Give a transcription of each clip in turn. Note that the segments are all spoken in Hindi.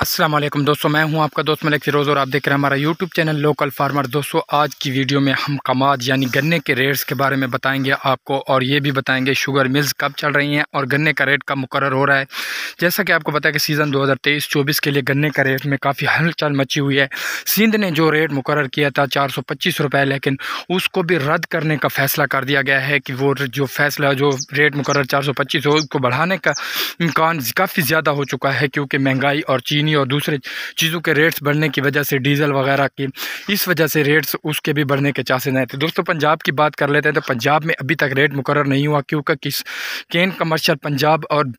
अस्सलाम वालेकुम दोस्तों मैं हूं आपका दोस्त मलिक फिरोज़ और आप देख रहे हैं हमारा यूट्यूब चैनल लोकल फार्मर दोस्तों आज की वीडियो में हम कमाद यानी गन्ने के रेट्स के बारे में बताएंगे आपको और ये भी बताएंगे शुगर मिल्स कब चल रही हैं और गन्ने का रेट कब मुकर हो रहा है जैसा कि आपको पता है कि सीज़न 2023-24 के लिए गन्ने का रेट में काफ़ी हलचल मची हुई है सिंध ने जो रेट मुकर किया था चार रुपये लेकिन उसको भी रद्द करने का फ़ैसला कर दिया गया है कि वो जो फैसला जो रेट मुकर चार सौ उसको बढ़ाने का इम्कान काफ़ी ज़्यादा हो चुका है क्योंकि महंगाई और चीनी चीनी और दूसरे चीज़ों के रेट्स बढ़ने की वजह से डीजल वगैरह की इस वजह से रेट्स उसके भी बढ़ने के चांसेस नहीं थे दोस्तों पंजाब की बात कर लेते हैं तो पंजाब में अभी तक रेट मुकर नहीं हुआ क्योंकि किस केन कमर्शल पंजाब और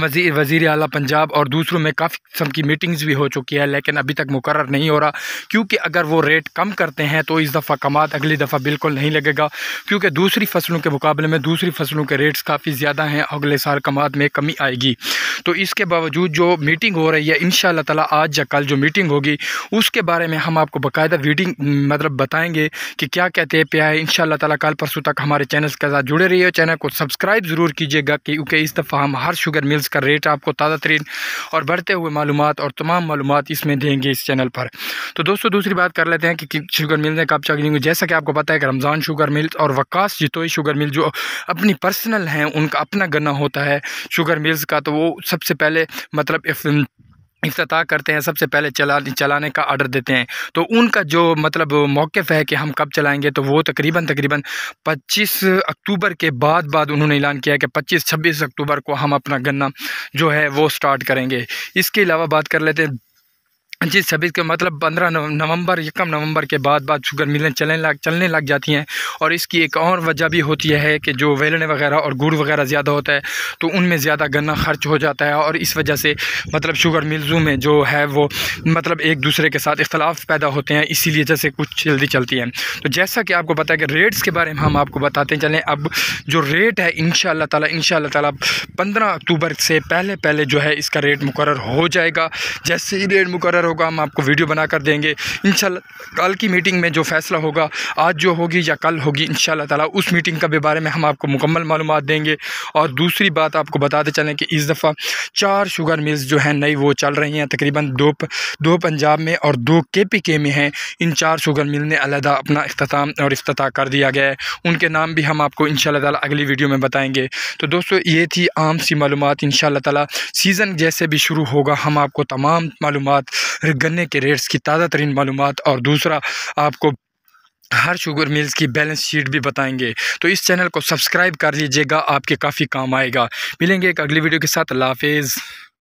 वजी वजीर अला पंजाब और दूसरों में काफ़ी किस्म की मीटिंग्स भी हो चुकी है लेकिन अभी तक मुकर नहीं हो रहा क्योंकि अगर वो रेट कम करते हैं तो इस दफ़ा कमाद अगली दफ़ा बिल्कुल नहीं लगेगा क्योंकि दूसरी फसलों के मुकाबले में दूसरी फसलों के रेट्स काफ़ी ज़्यादा हैं अगले साल कमाद में कमी आएगी तो इसके बावजूद जो मीटिंग हो रही है इन ताला आज या कल जो मीटिंग होगी उसके बारे में हम आपको बाकायदा वीडिंग मतलब बताएंगे कि क्या कहते हैं प्या है इन ताला कल परसों तक हमारे चैनल के साथ जुड़े रहिए चैनल को सब्सक्राइब ज़रूर कीजिएगा क्योंकि इस दफ़ा हम हर शुगर मिल्स का रेट आपको ताज़ा तरीन और बढ़ते हुए मालूम और तमाम मालूम इसमें देंगे इस चैनल पर तो दोस्तों दूसरी बात कर लेते हैं कि शुगर मिल ने कब चाहिए जैसा कि आपको पता है कि रमज़ान शुगर मिल्स और वकास जितोई शुगर मिल जो अपनी पर्सनल हैं उनका अपना गन्ना होता है शुगर मिल्स का तो वो सबसे पहले मतलब अफ्ताह um, करते हैं सबसे पहले चला चलाने का आर्डर देते हैं तो उनका जो मतलब मौक़ है कि हम कब चलाएंगे तो वो तकरीबन तकरीबन 25 अक्टूबर के बाद बाद उन्होंने ऐलान किया कि 25 26 अक्टूबर को हम अपना गन्ना जो है वो स्टार्ट करेंगे इसके अलावा बात कर लेते हैं जी छब्बीस के मतलब पंद्रह नवंबर यकम नवंबर के बाद बाद शुगर मिलें चलने लग चलने लग जाती हैं और इसकी एक और वजह भी होती है कि जो वेलने वगैरह और गुड़ वगैरह ज़्यादा होता है तो उनमें ज़्यादा गन्ना खर्च हो जाता है और इस वजह से मतलब शुगर मिल्ज़ों में जो है वो मतलब एक दूसरे के साथ इख्तलाफ पैदा होते हैं इसीलिए जैसे कुछ जल्दी चलती हैं तो जैसा कि आपको पता है कि रेट्स के बारे में हम आपको बताते चलें अब जो रेट है इन ताला इन ताला पंद्रह अक्टूबर से पहले पहले जो है इसका रेट मुकर हो जाएगा जैसे ही रेट मुकर होगा हम आपको वीडियो बना कर देंगे इन कल की मीटिंग में जो फैसला होगा आज जो होगी या कल होगी इन ताला उस मीटिंग का भी बारे में हम आपको मुकम्मल मालूम देंगे और दूसरी बात आपको बताते चलें कि इस दफ़ा चार शुगर मिल्स जो हैं नई वो चल रही हैं तकरीबन दो दो पंजाब में और दो के पी के में हैं इन चार शुगर मिल ने अलहदा अपना अख्ताम और अफ्ताह कर दिया गया है उनके नाम भी हम आपको इन ताला अगली वीडियो में बताएंगे तो दोस्तों ये थी आम सी मालूम इन ताला सीज़न जैसे भी शुरू होगा हम आपको तमाम मालूम गन्ने के रेट्स की ताज़ा तरीन मालूम और दूसरा आपको हर शुगर मिल्स की बैलेंस शीट भी बताएंगे तो इस चैनल को सब्सक्राइब कर लीजिएगा आपके काफ़ी काम आएगा मिलेंगे एक अगली वीडियो के साथ लाफेज़